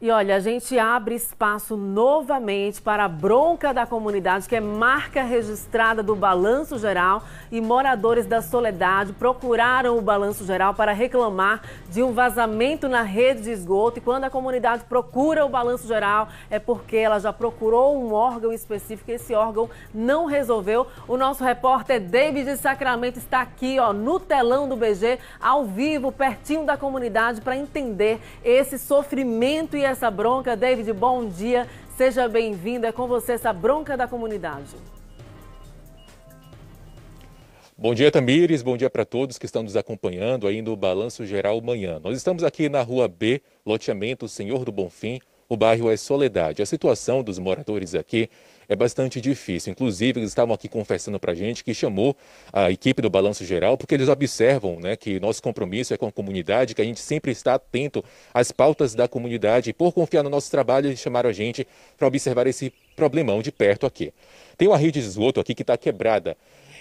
E olha, a gente abre espaço novamente para a bronca da comunidade, que é marca registrada do Balanço Geral, e moradores da Soledade procuraram o Balanço Geral para reclamar de um vazamento na rede de esgoto. E quando a comunidade procura o Balanço Geral, é porque ela já procurou um órgão específico e esse órgão não resolveu. O nosso repórter David de Sacramento está aqui, ó, no telão do BG, ao vivo, pertinho da comunidade, para entender esse sofrimento e essa bronca. David, bom dia. Seja bem-vindo. É com você essa bronca da comunidade. Bom dia, Tamires. Bom dia para todos que estão nos acompanhando aí no Balanço Geral Manhã. Nós estamos aqui na Rua B, loteamento Senhor do Bonfim. O bairro é Soledade. A situação dos moradores aqui é bastante difícil. Inclusive, eles estavam aqui confessando para a gente que chamou a equipe do Balanço Geral, porque eles observam né, que nosso compromisso é com a comunidade, que a gente sempre está atento às pautas da comunidade. E por confiar no nosso trabalho, eles chamaram a gente para observar esse problemão de perto aqui. Tem uma rede de esgoto aqui que está quebrada.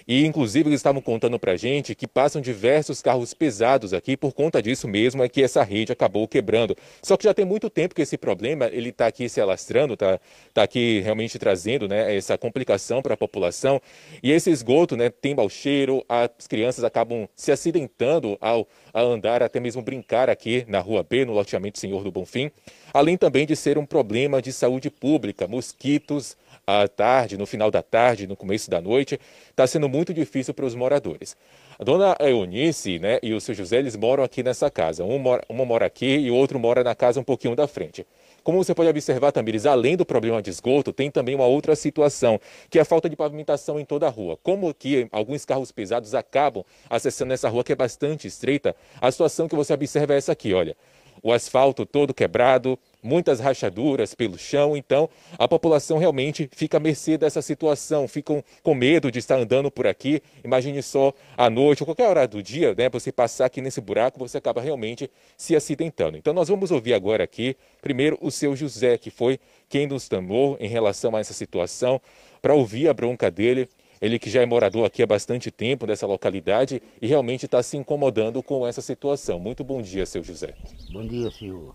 E, inclusive, eles estavam contando para a gente que passam diversos carros pesados aqui, por conta disso mesmo é que essa rede acabou quebrando. Só que já tem muito tempo que esse problema ele está aqui se alastrando, está tá aqui realmente trazendo né, essa complicação para a população. E esse esgoto né, tem mau cheiro, as crianças acabam se acidentando ao, ao andar, até mesmo brincar aqui na Rua B, no loteamento Senhor do Bonfim além também de ser um problema de saúde pública. Mosquitos à tarde, no final da tarde, no começo da noite, está sendo muito difícil para os moradores. A dona Eunice né, e o seu José, eles moram aqui nessa casa. Um mora, uma mora aqui e o outro mora na casa um pouquinho da frente. Como você pode observar, Tamires, além do problema de esgoto, tem também uma outra situação, que é a falta de pavimentação em toda a rua. Como que alguns carros pesados acabam acessando essa rua que é bastante estreita, a situação que você observa é essa aqui, olha o asfalto todo quebrado, muitas rachaduras pelo chão, então a população realmente fica à mercê dessa situação, ficam com medo de estar andando por aqui. Imagine só à noite ou qualquer hora do dia, né, você passar aqui nesse buraco, você acaba realmente se acidentando. Então nós vamos ouvir agora aqui primeiro o seu José, que foi quem nos tomou em relação a essa situação, para ouvir a bronca dele ele que já é morador aqui há bastante tempo dessa localidade e realmente está se incomodando com essa situação. Muito bom dia, seu José. Bom dia, senhor.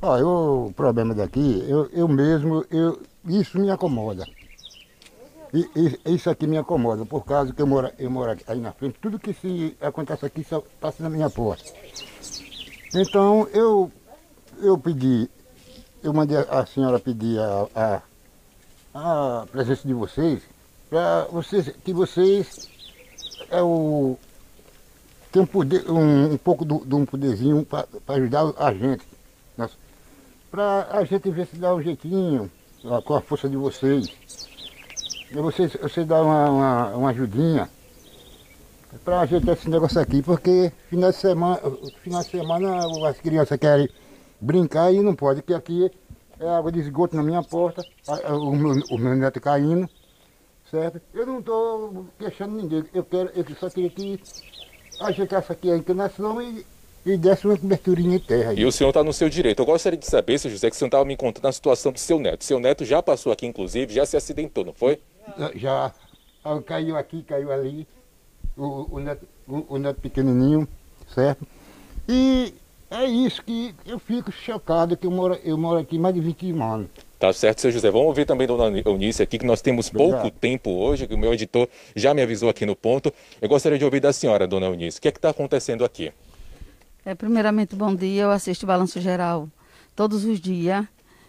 Ah, eu, o problema daqui, eu, eu mesmo, eu, isso me incomoda. E, e, isso aqui me incomoda, por causa que eu moro, eu moro aqui, aí na frente, tudo que se acontece aqui só passa na minha porta. Então eu, eu pedi, eu mandei a senhora pedir a, a, a presença de vocês para é, vocês, que vocês é o, tem um, poder, um, um pouco de um poderzinho para ajudar a gente. Né? Para a gente ver se dá um jeitinho, com a força de vocês. Vocês, vocês dão uma, uma, uma ajudinha para ajeitar esse negócio aqui, porque final de semana, final de semana as crianças querem brincar e não pode, porque aqui é água de esgoto na minha porta, o meu, o meu neto caindo certo? Eu não estou queixando ninguém, eu, quero, eu só queria que ajeitasse aqui a inclinação e, e desse uma coberturinha em terra. Aí. E o senhor está no seu direito. Eu gostaria de saber, seu José, que o senhor estava me contando a situação do seu neto. Seu neto já passou aqui, inclusive, já se acidentou, não foi? Já. Ah, caiu aqui, caiu ali. O, o, neto, o, o neto pequenininho, certo? E é isso que eu fico chocado, que eu moro, eu moro aqui mais de 21 anos. Tá certo, seu José. Vamos ouvir também dona Eunice aqui, que nós temos pouco tempo hoje, que o meu editor já me avisou aqui no ponto. Eu gostaria de ouvir da senhora, dona Eunice, o que é está acontecendo aqui? É, primeiramente, bom dia. Eu assisto Balanço Geral todos os dias.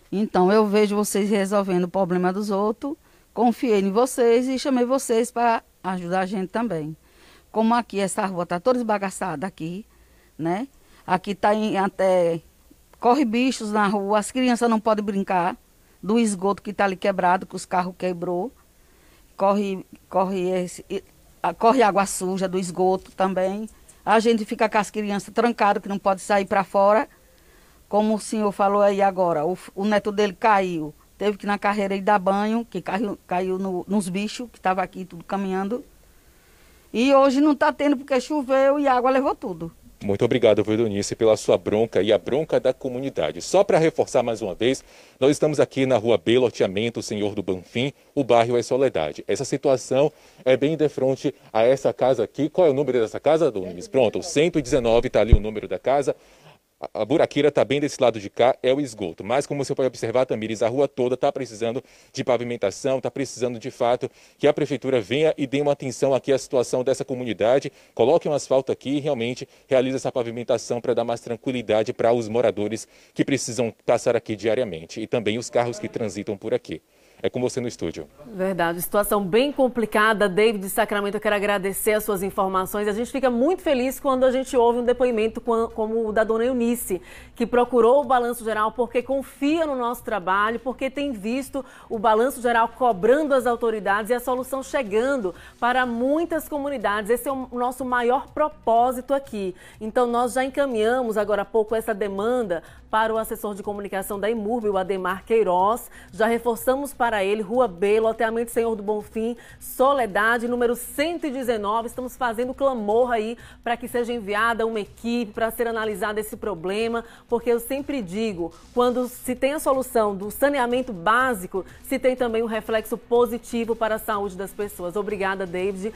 Então, eu vejo vocês resolvendo o problema dos outros. Confiei em vocês e chamei vocês para ajudar a gente também. Como aqui essa rua está toda esbagaçada aqui, né? Aqui está até... Corre bichos na rua, as crianças não podem brincar do esgoto que está ali quebrado, que os carros quebrou. Corre, corre, esse, corre água suja do esgoto também. A gente fica com as crianças trancadas, que não pode sair para fora. Como o senhor falou aí agora, o, o, neto dele caiu. Teve que ir na carreira ir dar banho, que caiu, caiu no, nos bichos, que estava aqui tudo caminhando. E hoje não está tendo porque choveu e a água levou tudo. Muito obrigado, Vildonice, pela sua bronca e a bronca da comunidade. Só para reforçar mais uma vez, nós estamos aqui na rua B, loteamento Senhor do Banfim, o bairro é Soledade. Essa situação é bem de frente a essa casa aqui. Qual é o número dessa casa, Dunes? Pronto, 119 está ali o número da casa. A buraqueira está bem desse lado de cá, é o esgoto. Mas, como você pode observar, Tamires, a rua toda está precisando de pavimentação, está precisando, de fato, que a prefeitura venha e dê uma atenção aqui à situação dessa comunidade, coloque um asfalto aqui e realmente realize essa pavimentação para dar mais tranquilidade para os moradores que precisam passar aqui diariamente e também os carros que transitam por aqui. É com você no estúdio. Verdade, situação bem complicada. David de Sacramento, eu quero agradecer as suas informações. A gente fica muito feliz quando a gente ouve um depoimento como o da dona Eunice, que procurou o Balanço Geral porque confia no nosso trabalho, porque tem visto o Balanço Geral cobrando as autoridades e a solução chegando para muitas comunidades. Esse é o nosso maior propósito aqui. Então, nós já encaminhamos agora há pouco essa demanda para o assessor de comunicação da Imurbe, o Ademar Queiroz. Já reforçamos para para ele, Rua B, loteamento Senhor do Bonfim, Soledade, número 119. Estamos fazendo clamor aí para que seja enviada uma equipe para ser analisado esse problema, porque eu sempre digo, quando se tem a solução do saneamento básico, se tem também um reflexo positivo para a saúde das pessoas. Obrigada, David.